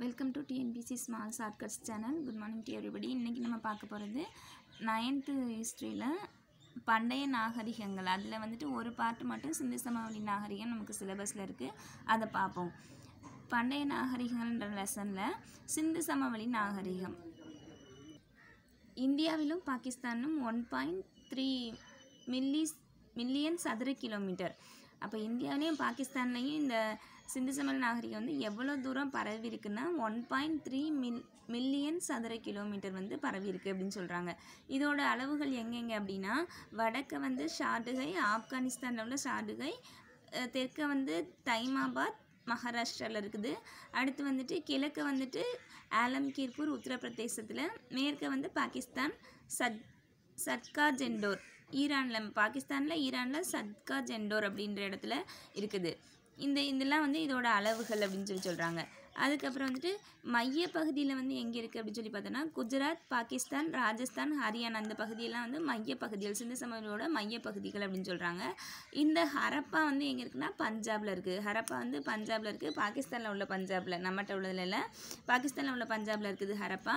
welcome to TNPSC small shortcuts channel good morning to everybody இன்றைக்கி நம்ம பார்க்க போகிறது நைன்த்து ஹிஸ்ட்ரியில் பண்டைய நாகரிகங்கள் அதில் வந்துட்டு ஒரு பாட்டு மட்டும் சிந்து சமவெளி நாகரிகம் நமக்கு சிலபஸில் இருக்குது அதை பார்ப்போம் பண்டைய நாகரிகங்கள்ன்ற லெசனில் சிந்து சமவெளி நாகரிகம் இந்தியாவிலும் பாகிஸ்தானும் ஒன் பாயிண்ட் த்ரீ மில்லி மில்லியன் சதுர கிலோமீட்டர் அப்போ இந்தியாவிலையும் பாகிஸ்தான்லேயும் இந்த சிந்து சமல் நாகரிகம் வந்து எவ்வளோ தூரம் பரவி இருக்குன்னா ஒன் பாயிண்ட் த்ரீ மில் மில்லியன் சதுர கிலோமீட்டர் வந்து பரவி இருக்குது அப்படின்னு சொல்கிறாங்க இதோட அளவுகள் எங்கெங்க அப்படின்னா வடக்க வந்து ஷாடுகை ஆப்கானிஸ்தானில் உள்ள ஷாடுகை தெற்க வந்து தைமாபாத் மகாராஷ்டிராவில் இருக்குது அடுத்து வந்துட்டு கிழக்க வந்துட்டு ஆலம்கீர்பூர் உத்தரப்பிரதேசத்தில் மேற்க வந்து பாகிஸ்தான் சத் சத்கா ஜெண்டோர் ஈரானில் பாகிஸ்தானில் ஈரானில் சத்கா ஜெண்டோர் அப்படின்ற இடத்துல இருக்குது இந்த இதெல்லாம் வந்து இதோட அளவுகள் அப்படின்னு சொல்லி சொல்கிறாங்க அதுக்கப்புறம் வந்துட்டு மையப்பகுதியில் வந்து எங்கே இருக்குது அப்படின்னு சொல்லி பார்த்தோன்னா குஜராத் பாகிஸ்தான் ராஜஸ்தான் ஹரியானா அந்த பகுதியெல்லாம் வந்து மைய மையப்பகுதிகள் சிந்து சமவெளியோட மையப்பகுதிகள் அப்படின்னு சொல்கிறாங்க இந்த ஹரப்பா வந்து எங்கே இருக்குன்னா பஞ்சாபில் இருக்குது ஹரப்பா வந்து பஞ்சாபில் இருக்குது பாகிஸ்தானில் உள்ள பஞ்சாபில் நம்மகிட்ட உள்ளதில் இல்லை பாகிஸ்தானில் உள்ள பஞ்சாபில் இருக்குது ஹரப்பா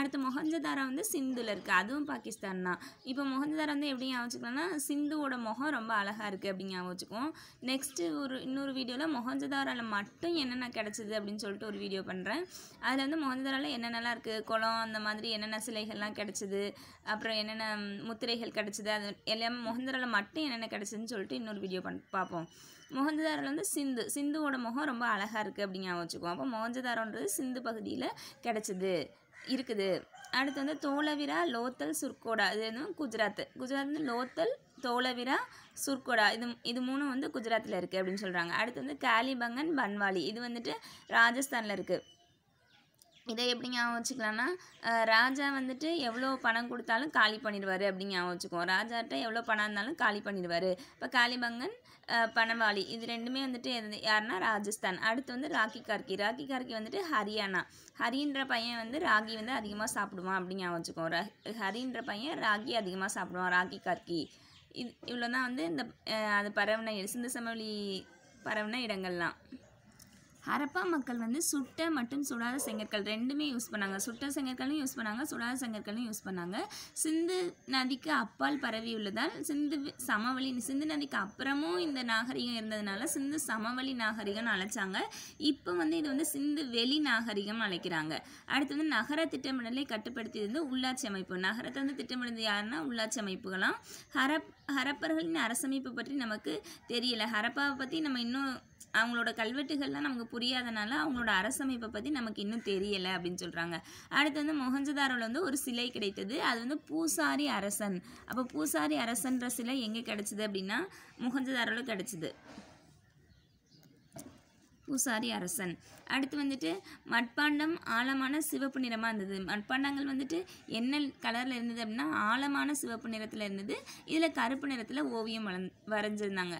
அடுத்து மொஹஞ்சதாரா வந்து சிந்துவில் இருக்குது அதுவும் பாகிஸ்தான் தான் இப்போ மொஹஞ்சதாரா வந்து எப்படி ஞாபகம் சிந்துவோட முகம் ரொம்ப அழகாக இருக்குது அப்படின்னு ஞாபகம் வச்சுக்குவோம் நெக்ஸ்ட்டு ஒரு இன்னொரு வீடியோவில் மொஹஞ்சதாராவில் மட்டும் என்னென்ன கிடச்சிது அப்படின்னு சொல்லிட்டு சொல்லிட்டு ஒரு வீடியோ பண்ணுறேன் அதில் வந்து மொஹந்தராவில் என்னென்னலாம் இருக்குது குளம் அந்த மாதிரி என்னென்ன சிலைகள்லாம் கிடச்சிது அப்புறம் என்னென்ன முத்திரைகள் கிடச்சிது அது எல்லாமே மொஹந்தராவில் மட்டும் என்னென்ன கிடச்சிதுன்னு சொல்லிட்டு இன்னொரு வீடியோ பண் பார்ப்போம் மொஹஞ்சதாரில் வந்து சிந்து சிந்துவோட முகம் ரொம்ப அழகாக இருக்குது அப்படிங்க வச்சுக்குவோம் அப்போ மொஹஞ்சதாரோன்றது சிந்து பகுதியில் கிடச்சிது இருக்குது அடுத்து வந்து தோலவிரா லோத்தல் சுர்கோடா இது வந்து குஜராத் குஜராத் வந்து லோத்தல் தோலவிரா சுர்கொடா இது இது மூணும் வந்து குஜராத்தில் இருக்குது அப்படின்னு சொல்கிறாங்க அடுத்து வந்து கேலிபங்கன் பன்வாலி இது வந்துட்டு ராஜஸ்தானில் இருக்குது இதை எப்படி ஞாபகம் வச்சுக்கலாம்னா ராஜா வந்துட்டு எவ்வளோ பணம் கொடுத்தாலும் காலி பண்ணிடுவார் அப்படின்னு ஞாபகம் வச்சுக்குவோம் ராஜாட்ட எவ்வளோ பணம் இருந்தாலும் காலி பண்ணிடுவார் இப்போ காளிபங்கன் பணவாளி இது ரெண்டுமே வந்துட்டு எது யாருன்னா ராஜஸ்தான் அடுத்து வந்து ராக்கி கார்கி ராக்கி கார்கி வந்துட்டு ஹரியானா ஹரின்ற பையன் வந்து ராகி வந்து அதிகமாக சாப்பிடுவான் அப்படின்னு ஞாபகம் வச்சுக்கோம் ஹரின்ற பையன் ராகி அதிகமாக சாப்பிடுவான் ராக்கி கார்கி இது இவ்வளோ தான் வந்து இந்த அது பரவின சிந்து சமவெளி பரவின இடங்கள்லாம் ஹரப்பா மக்கள் வந்து சுட்ட மற்றும் சுடாத செங்கற்கள் ரெண்டுமே யூஸ் பண்ணாங்க சுட்ட செங்கற்களும் யூஸ் பண்ணாங்க சுடாத செங்கற்களும் யூஸ் பண்ணாங்க சிந்து நதிக்கு அப்பால் பரவி உள்ளதால் சிந்து சமவெளி சிந்து நதிக்கு அப்புறமும் இந்த நாகரிகம் இருந்ததுனால சிந்து சமவெளி நாகரிகம்னு அழைச்சாங்க இப்போ வந்து இது வந்து சிந்து வெளி நாகரிகம் அழைக்கிறாங்க அடுத்து வந்து நகர திட்டமிடலை கட்டுப்படுத்தியது வந்து உள்ளாட்சி அமைப்பு நகரத்தை வந்து திட்டமிடுது யாருன்னா உள்ளாட்சி அமைப்புகளாம் ஹரப் ஹரப்பர்களின் அரசமைப்பு பற்றி நமக்கு தெரியல ஹரப்பாவை பற்றி நம்ம இன்னும் அவங்களோட கல்வெட்டுகள்லாம் நமக்கு புரியாதனால அவங்களோட அரசமைப்பை பற்றி நமக்கு இன்னும் தெரியலை அப்படின்னு சொல்கிறாங்க அடுத்து வந்து மொகஞ்சதாரோவில் வந்து ஒரு சிலை கிடைத்தது அது வந்து பூசாரி அரசன் அப்போ பூசாரி அரசன்ற சிலை எங்கே கிடச்சிது அப்படின்னா மொஹஞ்சதாரோவில் கிடச்சிது பூசாரி அரசன் அடுத்து வந்துட்டு மட்பாண்டம் ஆழமான சிவப்பு நிறமாக இருந்தது மட்பாண்டங்கள் வந்துட்டு என்ன கலரில் இருந்தது அப்படின்னா ஆழமான சிவப்பு நிறத்தில் இருந்தது இதில் கருப்பு நிறத்தில் ஓவியம் வளந் வரைஞ்சிருந்தாங்க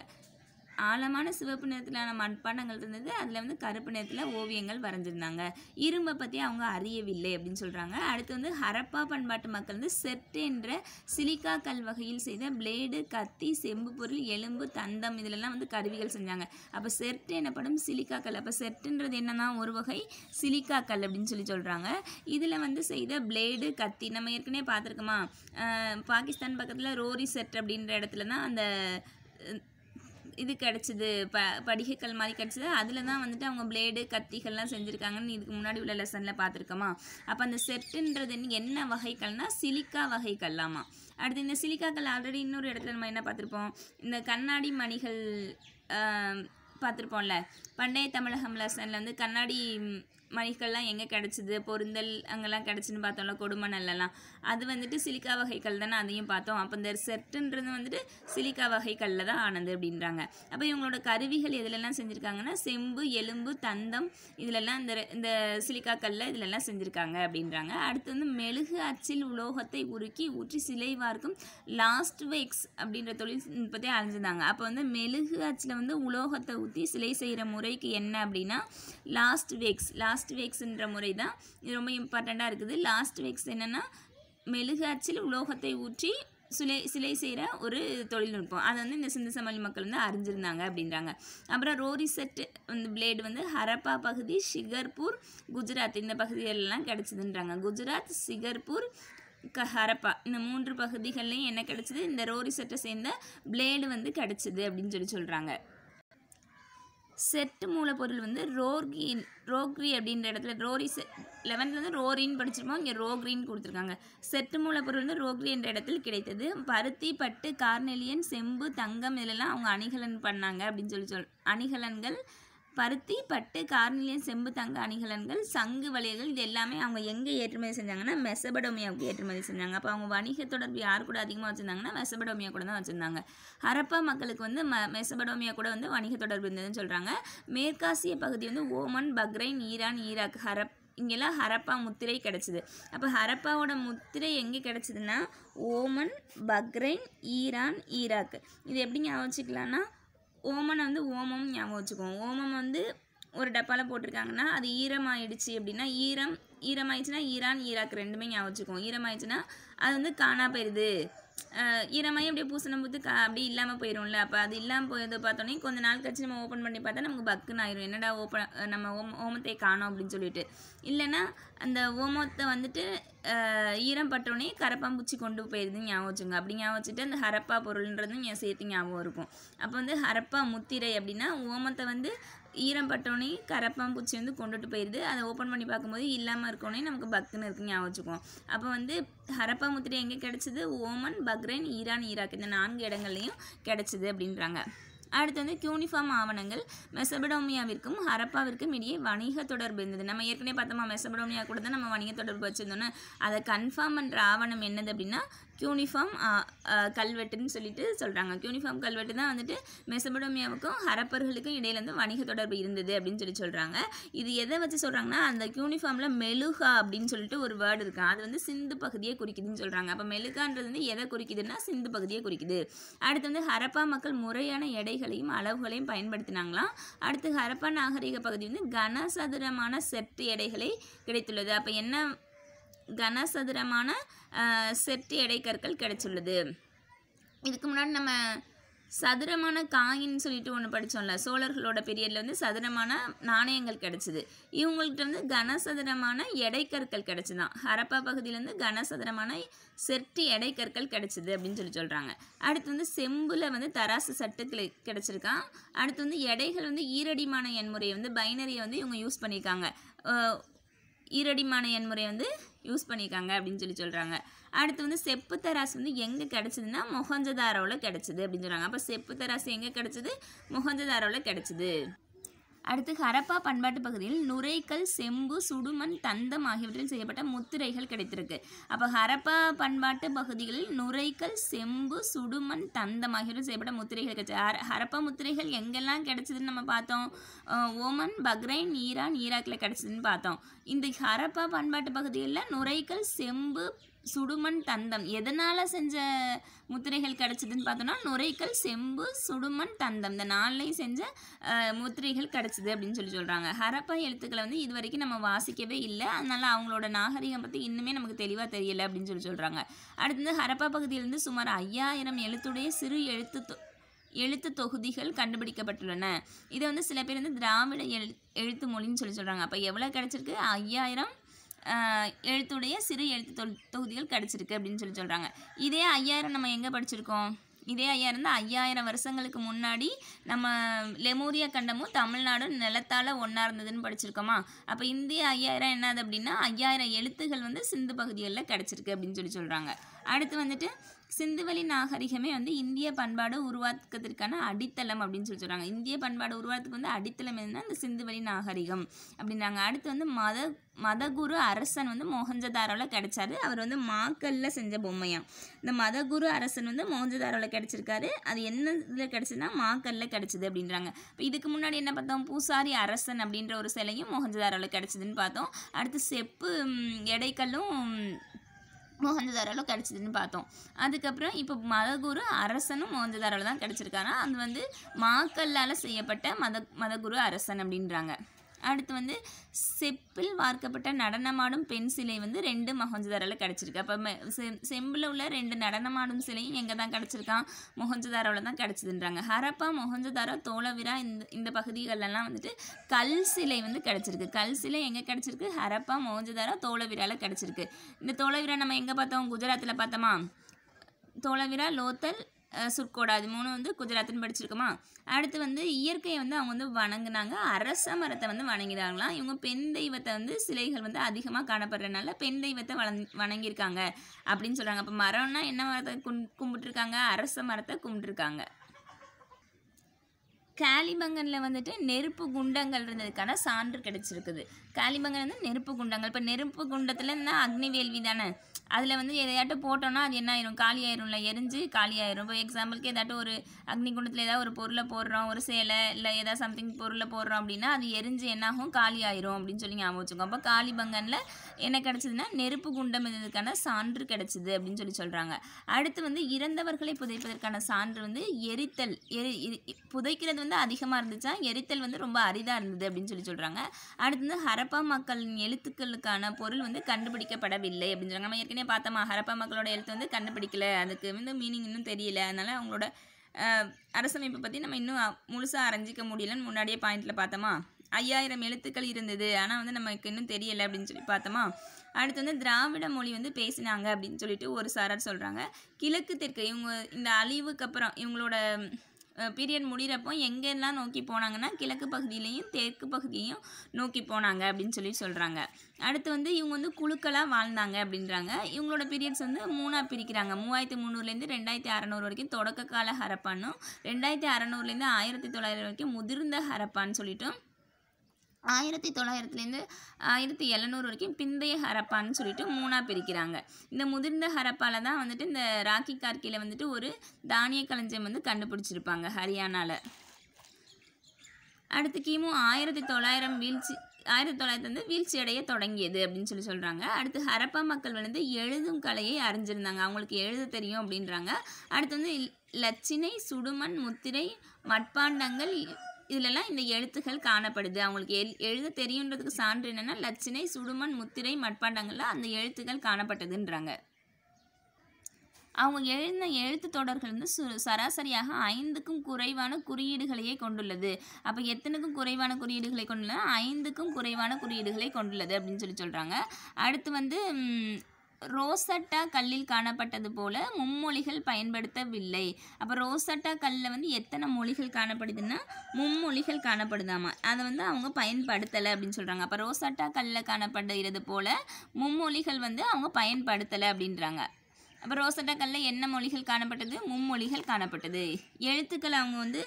ஆழமான சிவப்பு நிறத்திலான மண்பாண்டங்கள் இருந்தது அதில் வந்து கருப்பு நிறத்தில் ஓவியங்கள் வரைஞ்சிருந்தாங்க இரும்பை பற்றி அவங்க அறியவில்லை அப்படின்னு சொல்கிறாங்க அடுத்து வந்து ஹரப்பா பண்பாட்டு மக்கள் வந்து செட் என்ற சிலிக்கா கல் வகையில் செய்த பிளேடு கத்தி செம்பு பொருள் எலும்பு தந்தம் இதிலெல்லாம் வந்து கருவிகள் செஞ்சாங்க அப்போ செட் எனப்படும் சிலிக்கா கல் அப்போ செட்டுன்றது என்னன்னா ஒரு வகை சிலிக்கா கல் அப்படின்னு சொல்லி சொல்கிறாங்க இதில் வந்து செய்த பிளேடு கத்தி நம்ம ஏற்கனவே பார்த்துருக்கோமா பாகிஸ்தான் பக்கத்தில் ரோரி செட் அப்படின்ற இடத்துல தான் அந்த இது கிடச்சிது ப படிகைக்கல் மாதிரி கிடச்சிது அதில் தான் வந்துட்டு அவங்க பிளேடு கத்திகள்லாம் செஞ்சுருக்காங்கன்னு இதுக்கு முன்னாடி உள்ள லெசனில் பார்த்துருக்கோமா அப்போ அந்த செட்டுன்றது என்ன வகைகள்னா சிலிக்கா வகைகள்லாமா அடுத்து இந்த சிலிக்காக்கள் ஆல்ரெடி இன்னொரு இடத்துல நம்ம என்ன பார்த்துருப்போம் இந்த கண்ணாடி மணிகள் பார்த்துருப்போம்ல பண்டைய தமிழகம் லெசனில் வந்து கண்ணாடி மணிகள்லாம் எங்கே கிடச்சிது பொருந்தல் அங்கெல்லாம் கிடச்சின்னு பார்த்தோம்ல நல்லலாம் அது வந்துட்டு சிலிக்கா வகைகள் தானே அதையும் பார்த்தோம் அப்போ இந்த செட்டுன்றது வந்துட்டு சிலிக்கா வகைகளில் தான் ஆனது அப்படின்றாங்க அப்போ இவங்களோட கருவிகள் எதுலெல்லாம் செஞ்சுருக்காங்கன்னா செம்பு எலும்பு தந்தம் இதிலெல்லாம் இந்த இந்த சிலிக்காக்கல்ல இதிலெல்லாம் செஞ்சுருக்காங்க அப்படின்றாங்க அடுத்து வந்து மெழுகு அச்சில் உலோகத்தை உருக்கி ஊற்றி சிலை வார்க்கும் லாஸ்ட் வேக்ஸ் அப்படின்ற தொழில்நுட்பத்தை அழிஞ்சிருந்தாங்க அப்போ வந்து மெழுகு அச்சில் வந்து உலோகத்தை ஊற்றி சிலை செய்கிற முறைக்கு என்ன அப்படின்னா லாஸ்ட் வேக்ஸ் லாஸ்ட் லாஸ்ட் வேக்ஸ்ன்ற முறை தான் இது ரொம்ப இம்பார்ட்டண்ட்டாக இருக்குது லாஸ்ட் வேக்ஸ் என்னென்னா மெழுகாச்சில் உலோகத்தை ஊற்றி சிலை சிலை செய்கிற ஒரு தொழில்நுட்பம் அதை வந்து இந்த சிந்து மக்கள் வந்து அறிஞ்சிருந்தாங்க அப்படின்றாங்க அப்புறம் ரோரி செட் வந்து பிளேடு வந்து ஹரப்பா பகுதி ஷிகர்பூர் குஜராத் இந்த பகுதிகளெல்லாம் கிடச்சிதுன்றாங்க குஜராத் சிகர்பூர் க ஹரப்பா இந்த மூன்று பகுதிகள்லையும் என்ன கிடச்சிது இந்த ரோரி செட்டை சேர்ந்த பிளேடு வந்து கிடச்சிது அப்படின்னு சொல்லி சொல்கிறாங்க செட்டு மூலப்பொருள் வந்து ரோர்கின் ரோக்ரி அப்படின்ற இடத்துல ரோரி செ லெவன்த்லேருந்து ரோரின்னு படிச்சிருப்போம் இங்கே ரோக்ரின்னு கொடுத்துருக்காங்க செட்டு மூலப்பொருள் வந்து ரோக்ரி என்ற இடத்துல கிடைத்தது பருத்தி பட்டு கார்னெலியன் செம்பு தங்கம் இதிலெல்லாம் அவங்க அணிகலன் பண்ணாங்க அப்படின்னு சொல்லி சொல் அணிகலன்கள் பருத்தி பட்டு கார்னிலியம் செம்பு தங்க அணிகலன்கள் சங்கு வளையல்கள் இது எல்லாமே அவங்க எங்கே ஏற்றுமதி செஞ்சாங்கன்னா மெசபடோமியாவுக்கு ஏற்றுமதி செஞ்சாங்க அப்போ அவங்க வணிக தொடர்பு யார் கூட அதிகமாக வச்சுருந்தாங்கன்னா மெசபடோமியா கூட தான் வச்சுருந்தாங்க ஹரப்பா மக்களுக்கு வந்து ம மெசபடோமியா கூட வந்து வணிக தொடர்பு இருந்ததுன்னு சொல்கிறாங்க மேற்காசிய பகுதி வந்து ஓமன் பக்ரைன் ஈரான் ஈராக் ஹரப் இங்கெல்லாம் ஹரப்பா முத்திரை கிடச்சிது அப்போ ஹரப்பாவோட முத்திரை எங்கே கிடச்சிதுன்னா ஓமன் பக்ரைன் ஈரான் ஈராக் இது எப்படி ஞாபகம் வச்சுக்கலான்னா ஓமனை வந்து ஓமம் ஞாபகம் வச்சுக்குவோம் ஓமம் வந்து ஒரு டப்பாவில் போட்டிருக்காங்கன்னா அது ஈரமாயிடுச்சு அப்படின்னா ஈரம் ஈரமாயிடுச்சுன்னா ஈரான் ஈராக் ரெண்டுமே ஞாபகம் வச்சுக்குவோம் ஈரமாயிடுச்சுன்னா அது வந்து காணா போயிடுது ஈரமாகி அப்படியே பூசணும் போது கா அப்படியே இல்லாமல் போயிடும்ல அப்போ அது இல்லாமல் போயிடுது பார்த்தோன்னே கொஞ்சம் நாள் கழிச்சு நம்ம ஓப்பன் பண்ணி பார்த்தா நமக்கு பக்குன்னு ஆயிரும் என்னடா ஓப்பன் நம்ம ஓம் ஓமத்தை காணும் அப்படின்னு சொல்லிட்டு இல்லைன்னா அந்த ஓமத்தை வந்துட்டு ஈரம் பட்டோடனே கரப்பாம்பூச்சி கொண்டு போயிருது ஞாபகம் வச்சுங்க அப்படி ஞாபகம் வச்சுட்டு அந்த ஹரப்பா பொருள்ன்றதும் சேர்த்து ஞாபகம் இருக்கும் அப்போ வந்து ஹரப்பா முத்திரை அப்படின்னா ஓமத்தை வந்து ஈரம் பட்டோடனே பூச்சி வந்து கொண்டுட்டு போயிடுது அதை ஓப்பன் பண்ணி பார்க்கும்போது இல்லாமல் இருக்கோடனே நமக்கு பக்குன்னு இருக்கு ஞாபகம் அப்போ வந்து ஹரப்பா முத்திரை எங்கே கிடச்சிது ஓமன் பக்ரைன் ஈரான் ஈராக் இந்த நான்கு இடங்கள்லையும் கிடச்சிது அப்படின்றாங்க அடுத்து வந்து கியூனிஃபார்ம் ஆவணங்கள் மெசபடோமியாவிற்கும் ஹரப்பாவிற்கும் இடையே வணிக தொடர்பு இருந்தது நம்ம ஏற்கனவே பார்த்தோமா மெசபடோமியா கூட தான் நம்ம வணிக தொடர்பு வச்சுருந்தோன்னா அதை கன்ஃபார்ம் பண்ணுற ஆவணம் என்னது அப்படின்னா கியூனிஃபார்ம் கல்வெட்டுன்னு சொல்லிட்டு சொல்கிறாங்க கியூனிஃபார்ம் கல்வெட்டு தான் வந்துட்டு மெசபடோமியாவுக்கும் ஹரப்பர்களுக்கும் இடையில வந்து வணிக தொடர்பு இருந்தது அப்படின்னு சொல்லி சொல்கிறாங்க இது எதை வச்சு சொல்கிறாங்கன்னா அந்த கியூனிஃபார்மில் மெழுகா அப்படின்னு சொல்லிட்டு ஒரு வேர்டு இருக்குது அது வந்து சிந்து பகுதியை குறிக்குதுன்னு சொல்கிறாங்க அப்போ மெழுகான்றது வந்து எதை குறிக்குதுன்னா சிந்து பகுதியை குறிக்குது அடுத்து வந்து ஹரப்பா மக்கள் முறையான எடைகளையும் அளவுகளையும் பயன்படுத்தினாங்களாம் அடுத்து ஹரப்பா நாகரிக பகுதி வந்து கனசதுரமான செப்ட் எடைகளை கிடைத்துள்ளது அப்போ என்ன கனசதுரமான செட்டு எடைக்கற்கள் கிடைச்சுள்ளது இதுக்கு முன்னாடி நம்ம சதுரமான காயின்னு சொல்லிட்டு ஒன்று படித்தோம்ல சோழர்களோட பீரியடில் வந்து சதுரமான நாணயங்கள் கிடைச்சிது இவங்கள்ட்ட வந்து கனசதுரமான எடைக்கற்கள் கிடச்சிதான் ஹரப்பா பகுதியிலேருந்து கனசதுரமான செட்டு எடைக்கற்கள் கிடச்சிது அப்படின்னு சொல்லி சொல்கிறாங்க அடுத்து வந்து செம்பில் வந்து தராசு சட்டுக்கள் கிடச்சிருக்கான் அடுத்து வந்து எடைகள் வந்து ஈரடிமான எண்முறையை வந்து பைனரியை வந்து இவங்க யூஸ் பண்ணியிருக்காங்க ஈரடிமான எண்முறை வந்து யூஸ் பண்ணியிருக்காங்க அப்படின்னு சொல்லி சொல்கிறாங்க அடுத்து வந்து செப்பு தராசு வந்து எங்கே கிடச்சிதுன்னா மொஹஞ்சதாரோவில் கிடச்சிது அப்படின்னு சொல்கிறாங்க அப்போ செப்பு தராசு எங்கே கிடச்சிது மொஹஞ்சதாரோவில் கிடச்சிது அடுத்து ஹரப்பா பண்பாட்டு பகுதியில் நுரைக்கல் செம்பு சுடுமண் தந்தம் ஆகியவற்றில் செய்யப்பட்ட முத்திரைகள் கிடைத்திருக்கு அப்போ ஹரப்பா பண்பாட்டு பகுதிகளில் நுரைக்கல் செம்பு சுடுமண் தந்தம் ஆகியவற்றில் செய்யப்பட்ட முத்திரைகள் கிடைச்சது ஹரப்பா முத்திரைகள் எங்கெல்லாம் கிடைச்சதுன்னு நம்ம பார்த்தோம் ஓமன் பக்ரைன் ஈரான் ஈராக்கில் கிடைச்சதுன்னு பார்த்தோம் இந்த ஹரப்பா பண்பாட்டு பகுதிகளில் நுரைக்கல் செம்பு சுடுமண் தந்தம் எதனால் செஞ்ச முத்திரைகள் கிடச்சிதுன்னு பார்த்தோன்னா நுரைக்கல் செம்பு சுடுமண் தந்தம் இந்த நாளிலையும் செஞ்ச முத்திரைகள் கிடச்சிது அப்படின்னு சொல்லி சொல்கிறாங்க ஹரப்பா எழுத்துக்களை வந்து இது வரைக்கும் நம்ம வாசிக்கவே இல்லை அதனால் அவங்களோட நாகரிகம் பற்றி இன்னுமே நமக்கு தெளிவாக தெரியலை அப்படின்னு சொல்லி சொல்கிறாங்க அடுத்தது ஹரப்பா பகுதியிலிருந்து சுமார் ஐயாயிரம் எழுத்துடைய சிறு எழுத்து எழுத்து தொகுதிகள் கண்டுபிடிக்கப்பட்டுள்ளன இதை வந்து சில பேர் வந்து திராவிட எழு எழுத்து மொழின்னு சொல்லி சொல்கிறாங்க அப்போ எவ்வளோ கிடச்சிருக்கு ஐயாயிரம் எழுத்துடைய சிறு எழுத்து தொ தொகுதிகள் கிடச்சிருக்கு அப்படின்னு சொல்லி சொல்கிறாங்க இதே ஐயாயிரம் நம்ம எங்கே படிச்சிருக்கோம் இதே ஐயாயிரம் தான் ஐயாயிரம் வருஷங்களுக்கு முன்னாடி நம்ம லெமூரியா கண்டமும் தமிழ்நாடும் நிலத்தால் ஒன்றா இருந்ததுன்னு படிச்சிருக்கோமா அப்போ இந்திய ஐயாயிரம் என்னது அப்படின்னா ஐயாயிரம் எழுத்துகள் வந்து சிந்து பகுதிகளில் கிடச்சிருக்கு அப்படின்னு சொல்லி சொல்கிறாங்க அடுத்து வந்துட்டு சிந்துவெளி நாகரிகமே வந்து இந்திய பண்பாடு உருவாக்கத்திற்கான அடித்தளம் அப்படின்னு சொல்லி சொல்கிறாங்க இந்திய பண்பாடு உருவாக்கத்துக்கு வந்து அடித்தளம் என்னன்னா இந்த சிந்துவெளி நாகரிகம் அப்படின்றாங்க அடுத்து வந்து மத மதகுரு அரசன் வந்து மோகஞ்சதாரோவில் கிடைச்சாரு அவர் வந்து மாக்கல்ல செஞ்ச பொம்மையாம் இந்த மதகுரு அரசன் வந்து மோகஞ்சதாரோவில் கிடச்சிருக்காரு அது என்ன இதில் கிடச்சதுன்னா மாக்கல்ல கிடச்சிது அப்படின்றாங்க இப்போ இதுக்கு முன்னாடி என்ன பார்த்தோம் பூசாரி அரசன் அப்படின்ற ஒரு சிலையும் மோகஞ்சதாரோவில் கிடச்சிதுன்னு பார்த்தோம் அடுத்து செப்பு எடைக்கல்லும் மோகந்ததாராவில் கிடச்சிதுன்னு பார்த்தோம் அதுக்கப்புறம் இப்போ மதகுரு அரசனும் மோகந்ததாராவில் தான் கிடச்சிருக்காங்க அது வந்து மாக்கல்லால் செய்யப்பட்ட மத மதகுரு அரசன் அப்படின்றாங்க அடுத்து வந்து செப்பில் வார்க்கப்பட்ட நடனமாடும் பெண் சிலை வந்து ரெண்டு மொஹஞ்சதாரில் கிடச்சிருக்கு அப்போ செம்பில் உள்ள ரெண்டு நடனமாடும் சிலையும் எங்கே தான் கிடச்சிருக்கான் மொஹஞ்சதாரோவில் தான் கிடச்சிதுன்றாங்க ஹரப்பா மொஹஞ்சதாரா தோலவிரா இந்த இந்த பகுதிகளெல்லாம் வந்துட்டு கல் சிலை வந்து கிடச்சிருக்கு கல் சிலை எங்கே கிடச்சிருக்கு ஹரப்பா மொஹஞ்சதாரா தோளவிராவில் கிடச்சிருக்கு இந்த தோலவிரா நம்ம எங்கே பார்த்தோம் குஜராத்தில் பார்த்தோமா தோலவிரா லோத்தல் சுர்கோடா அது மூணு வந்து குஜராத்னு படிச்சிருக்கோமா அடுத்து வந்து இயற்கையை வந்து அவங்க வந்து வணங்கினாங்க அரச மரத்தை வந்து வணங்கினாங்களாம் இவங்க பெண் தெய்வத்தை வந்து சிலைகள் வந்து அதிகமாக காணப்படுறதுனால பெண் தெய்வத்தை வள வணங்கியிருக்காங்க அப்படின்னு சொல்கிறாங்க அப்போ மரம்னா என்ன மரத்தை கும் கும்பிட்டுருக்காங்க அரச மரத்தை கும்பிட்டுருக்காங்க காலிபங்கனில் வந்துட்டு நெருப்பு குண்டங்கள் இருந்ததுக்கான சான்று கிடச்சிருக்குது காலிபங்கன் வந்து நெருப்பு குண்டங்கள் இப்போ நெருப்பு குண்டத்தில் இருந்தால் அக்னி வேள்வி தானே அதில் வந்து எதையாட்டும் போட்டோன்னா அது என்ன ஆயிரும் காலியாயிரும்ல எரிஞ்சு காலியாயிரும் இப்போ எக்ஸாம்பிளுக்கு ஏதாட்டும் ஒரு அக்னி குண்டத்தில் ஏதாவது ஒரு பொருளை போடுறோம் ஒரு சேலை இல்லை ஏதாவது சம்திங் பொருளை போடுறோம் அப்படின்னா அது எரிஞ்சு என்னாகும் காலியாயிரும் அப்படின்னு சொல்லி ஞாபகம் வச்சுக்கோம் அப்போ காலி பங்கனில் என்ன கிடச்சிதுன்னா நெருப்பு குண்டம் இருந்ததுக்கான சான்று கிடச்சிது அப்படின்னு சொல்லி சொல்கிறாங்க அடுத்து வந்து இறந்தவர்களை புதைப்பதற்கான சான்று வந்து எரித்தல் எரி புதைக்கிறது வந்து அதிகமாக இருந்துச்சா எரித்தல் வந்து ரொம்ப அரிதாக இருந்தது அப்படின்னு சொல்லி சொல்கிறாங்க அடுத்து வந்து ஹரப்பா மக்களின் எழுத்துக்களுக்கான பொருள் வந்து கண்டுபிடிக்கப்படவில்லை அப்படின்னு சொல்கிறாங்க நம்ம ஏற்கனவே ஏற்கனவே பார்த்தோமா ஹரப்பா மக்களோட எழுத்து வந்து கண்டுபிடிக்கல அதுக்கு வந்து மீனிங் இன்னும் தெரியல அதனால் அவங்களோட அரசமைப்பை பற்றி நம்ம இன்னும் முழுசாக அரைஞ்சிக்க முடியலன்னு முன்னாடியே பாயிண்டில் பார்த்தோமா ஐயாயிரம் எழுத்துக்கள் இருந்தது ஆனால் வந்து நமக்கு இன்னும் தெரியலை அப்படின்னு சொல்லி பார்த்தோமா அடுத்து வந்து திராவிட மொழி வந்து பேசினாங்க அப்படின்னு சொல்லிட்டு ஒரு சாரார் சொல்கிறாங்க கிழக்கு தெற்கு இவங்க இந்த அழிவுக்கு அப்புறம் இவங்களோட பீரியட் முடிகிறப்போ எங்கெல்லாம் நோக்கி போனாங்கன்னா கிழக்கு பகுதியிலையும் தெற்கு பகுதியும் நோக்கி போனாங்க அப்படின்னு சொல்லி சொல்கிறாங்க அடுத்து வந்து இவங்க வந்து குழுக்களாக வாழ்ந்தாங்க அப்படின்றாங்க இவங்களோட பீரியட்ஸ் வந்து மூணாக பிரிக்கிறாங்க மூவாயிரத்தி முந்நூறுலேருந்து ரெண்டாயிரத்தி அறநூறு வரைக்கும் தொடக்க கால ஹரப்பானும் ரெண்டாயிரத்தி அறநூறுலேருந்து ஆயிரத்தி தொள்ளாயிரம் வரைக்கும் முதிர்ந்த ஹரப்பான்னு சொல்லிட்டு ஆயிரத்தி தொள்ளாயிரத்துலேருந்து ஆயிரத்தி எழுநூறு வரைக்கும் பிந்தைய ஹரப்பான்னு சொல்லிட்டு மூணாக பிரிக்கிறாங்க இந்த முதிர்ந்த ஹரப்பாவில் தான் வந்துட்டு இந்த ராக்கி கார்கியில் வந்துட்டு ஒரு தானிய களஞ்சியம் வந்து கண்டுபிடிச்சிருப்பாங்க ஹரியானாவில் அடுத்து கிமு ஆயிரத்தி தொள்ளாயிரம் வீழ்ச்சி ஆயிரத்தி தொள்ளாயிரத்தி வந்து வீழ்ச்சி அடைய தொடங்கியது அப்படின்னு சொல்லி சொல்கிறாங்க அடுத்து ஹரப்பா மக்கள் வந்து எழுதும் கலையை அறிஞ்சிருந்தாங்க அவங்களுக்கு எழுத தெரியும் அப்படின்றாங்க அடுத்து வந்து லட்சினை சுடுமண் முத்திரை மட்பாண்டங்கள் இதிலெல்லாம் இந்த எழுத்துகள் காணப்படுது அவங்களுக்கு எல் எழுத தெரியுன்றதுக்கு சான்று என்னென்னா லட்சினை சுடுமண் முத்திரை மட்பாண்டங்களில் அந்த எழுத்துக்கள் காணப்பட்டதுன்றாங்க அவங்க எழுந்த எழுத்து தொடர்கள் வந்து சு சராசரியாக ஐந்துக்கும் குறைவான குறியீடுகளையே கொண்டுள்ளது அப்போ எத்தனுக்கும் குறைவான குறியீடுகளை கொண்டுள்ளது ஐந்துக்கும் குறைவான குறியீடுகளை கொண்டுள்ளது அப்படின்னு சொல்லி சொல்கிறாங்க அடுத்து வந்து ரோசட்டா கல்லில் காணப்பட்டது போல மும்மொழிகள் பயன்படுத்தவில்லை அப்போ ரோசட்டா கல்லில் வந்து எத்தனை மொழிகள் காணப்படுதுன்னா மும்மொழிகள் காணப்படுதாமா அதை வந்து அவங்க பயன்படுத்தலை அப்படின்னு சொல்கிறாங்க அப்போ ரோசட்டா கல்லில் காணப்படுகிறது போல மும்மொழிகள் வந்து அவங்க பயன்படுத்தலை அப்படின்றாங்க அப்போ ரோசட்டா கல்லில் என்ன மொழிகள் காணப்பட்டது மும்மொழிகள் காணப்பட்டது எழுத்துக்கள் அவங்க வந்து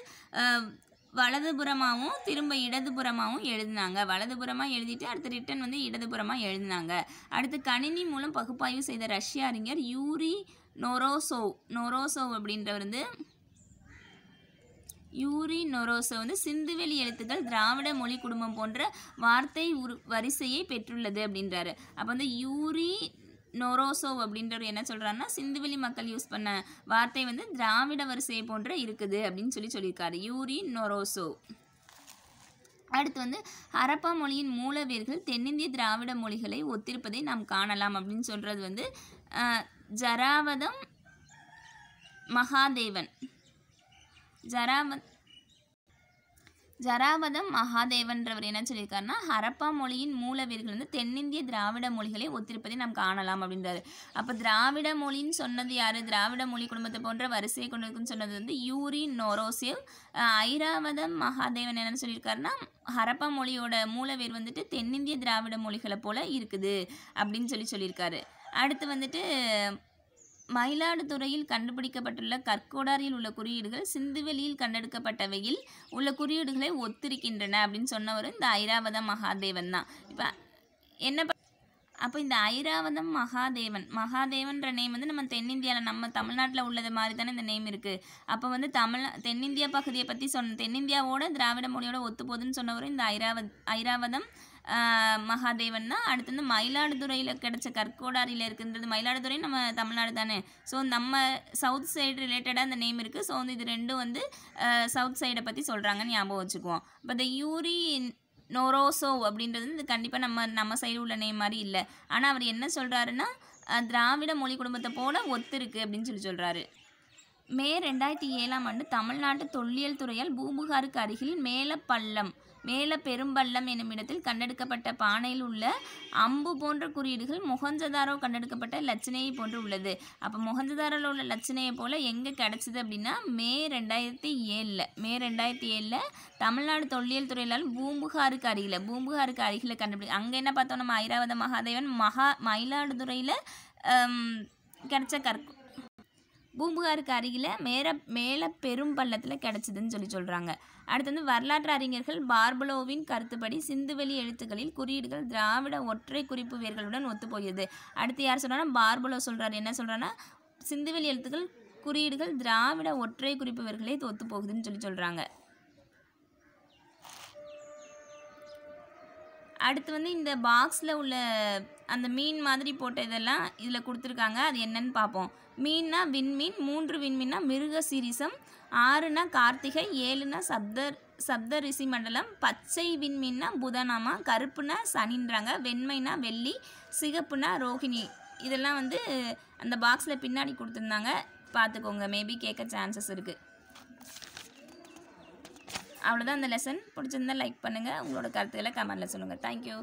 வலதுபுறமாகவும் திரும்ப இடதுபுறமாகவும் எழுதினாங்க வலதுபுறமாக எழுதிட்டு அடுத்து ரிட்டன் வந்து இடதுபுறமாக எழுதினாங்க அடுத்து கணினி மூலம் பகுப்பாய்வு செய்த ரஷ்ய அறிஞர் யூரி நொரோசோவ் நொரோசோவ் அப்படின்றவர் வந்து யூரி நொரோசோ வந்து சிந்துவெளி எழுத்துக்கள் திராவிட மொழி குடும்பம் போன்ற வார்த்தை உரு வரிசையை பெற்றுள்ளது அப்படின்றாரு அப்போ வந்து யூரி நொரோசோவ் அப்படின்றவர் என்ன சொல்கிறாருன்னா சிந்துவெளி மக்கள் யூஸ் பண்ண வார்த்தை வந்து திராவிட வரிசை போன்ற இருக்குது அப்படின்னு சொல்லி சொல்லியிருக்காரு யூரி நொரோசோ அடுத்து வந்து ஹரப்பா மொழியின் மூலவேர்கள் தென்னிந்திய திராவிட மொழிகளை ஒத்திருப்பதை நாம் காணலாம் அப்படின்னு சொல்கிறது வந்து ஜராவதம் மகாதேவன் ஜராவத் ஜராவதம் மகாதேவன்றவர் என்ன சொல்லியிருக்காருன்னா ஹரப்பா மொழியின் மூலவீர்கள் வந்து தென்னிந்திய திராவிட மொழிகளை ஒத்திருப்பதை நாம் காணலாம் அப்படின்றாரு அப்போ திராவிட மொழின்னு சொன்னது யார் திராவிட மொழி குடும்பத்தை போன்ற வரிசையை கொண்டிருக்குன்னு சொன்னது வந்து யூரி நொரோசிவ் ஐராவதம் மகாதேவன் என்னென்னு சொல்லியிருக்காருன்னா ஹரப்பா மொழியோட மூலவேர் வந்துட்டு தென்னிந்திய திராவிட மொழிகளை போல் இருக்குது அப்படின்னு சொல்லி சொல்லியிருக்காரு அடுத்து வந்துட்டு மயிலாடுதுறையில் கண்டுபிடிக்கப்பட்டுள்ள கற்கோடாரில் உள்ள குறியீடுகள் சிந்துவெளியில் கண்டெடுக்கப்பட்டவையில் உள்ள குறியீடுகளை ஒத்திருக்கின்றன அப்படின்னு சொன்னவர் இந்த ஐராவத மகாதேவன் தான் இப்போ என்ன அப்போ இந்த ஐராவதம் மகாதேவன் மகாதேவன்ற நேம் வந்து நம்ம தென்னிந்தியாவில் நம்ம தமிழ்நாட்டில் உள்ளது மாதிரி தானே இந்த நேம் இருக்குது அப்போ வந்து தமிழ் தென்னிந்தியா பகுதியை பற்றி சொன்ன தென்னிந்தியாவோட திராவிட மொழியோட ஒத்து போகுதுன்னு சொன்னவரும் இந்த ஐராவத் ஐராவதம் மகாதேவன்னா அடுத்து வந்து மயிலாடுதுறையில் கிடச்ச கற்கோடாரியில் இருக்குன்றது மயிலாடுதுறை நம்ம தமிழ்நாடு தானே ஸோ நம்ம சவுத் சைடு ரிலேட்டடாக அந்த நேம் இருக்குது ஸோ வந்து இது ரெண்டும் வந்து சவுத் சைடை பற்றி சொல்கிறாங்கன்னு ஞாபகம் வச்சுக்குவோம் இப்போ இந்த யூரி நோரோசோ அப்படின்றது வந்து கண்டிப்பாக நம்ம நம்ம சைடு உள்ள நேம் மாதிரி இல்லை ஆனால் அவர் என்ன சொல்கிறாருன்னா திராவிட மொழி குடும்பத்தை போல ஒத்து இருக்குது அப்படின்னு சொல்லி சொல்கிறாரு மே ரெண்டாயிரத்தி ஏழாம் ஆண்டு தமிழ்நாட்டு தொல்லியல் துறையால் பூம்புகாருக்கு அருகில் மேலப்பள்ளம் மேல பெரும்பள்ளம் என்னும் இடத்தில் கண்டெடுக்கப்பட்ட பானையில் உள்ள அம்பு போன்ற குறியீடுகள் முகஞ்சதாரோ கண்டெடுக்கப்பட்ட லட்சணையை போன்று உள்ளது அப்போ முகஞ்சதாரில் உள்ள லட்சணையை போல் எங்கே கிடச்சிது அப்படின்னா மே ரெண்டாயிரத்தி ஏழில் மே ரெண்டாயிரத்தி ஏழில் தமிழ்நாடு தொல்லியல் துறையிலால் பூம்புகாருக்கு அருகில் பூம்புகாருக்கு அருகில் கண்டுபிடி அங்கே என்ன பார்த்தோம் நம்ம ஐராவத மகாதேவன் மகா மயிலாடுதுறையில் கிடச்ச கற்க பூம்புகாருக்கு அருகில் மேல மேலே பெரும் பள்ளத்தில் கிடச்சிதுன்னு சொல்லி சொல்கிறாங்க அடுத்து வந்து வரலாற்று அறிஞர்கள் பார்பலோவின் கருத்துப்படி சிந்துவெளி எழுத்துக்களில் குறியீடுகள் திராவிட ஒற்றை குறிப்பு வேர்களுடன் ஒத்துப்போகிறது அடுத்து யார் சொல்கிறாங்கன்னா பார்பலோ சொல்கிறார் என்ன சொல்கிறான்னா சிந்துவெளி எழுத்துக்கள் குறியீடுகள் திராவிட ஒற்றை குறிப்பு வேர்களே ஒத்து போகுதுன்னு சொல்லி சொல்கிறாங்க அடுத்து வந்து இந்த பாக்ஸில் உள்ள அந்த மீன் மாதிரி போட்ட இதெல்லாம் இதில் கொடுத்துருக்காங்க அது என்னன்னு பார்ப்போம் மீன்னா விண்மீன் மூன்று விண்மீன்னா மிருக சீரிசம் ஆறுனா கார்த்திகை ஏழுனா சப்தர் சப்த மண்டலம் பச்சை விண்மீன்னா புதனாமா கருப்புனா சனின்றாங்க வெண்மைனா வெள்ளி சிகப்புனா ரோஹிணி இதெல்லாம் வந்து அந்த பாக்ஸில் பின்னாடி கொடுத்துருந்தாங்க பார்த்துக்கோங்க மேபி கேட்க சான்சஸ் இருக்குது அவ்வளோதான் அந்த லெசன் பிடிச்சிருந்தா லைக் பண்ணுங்கள் உங்களோட கருத்துக்களை கமெண்டில் சொல்லுங்கள் தேங்க்யூ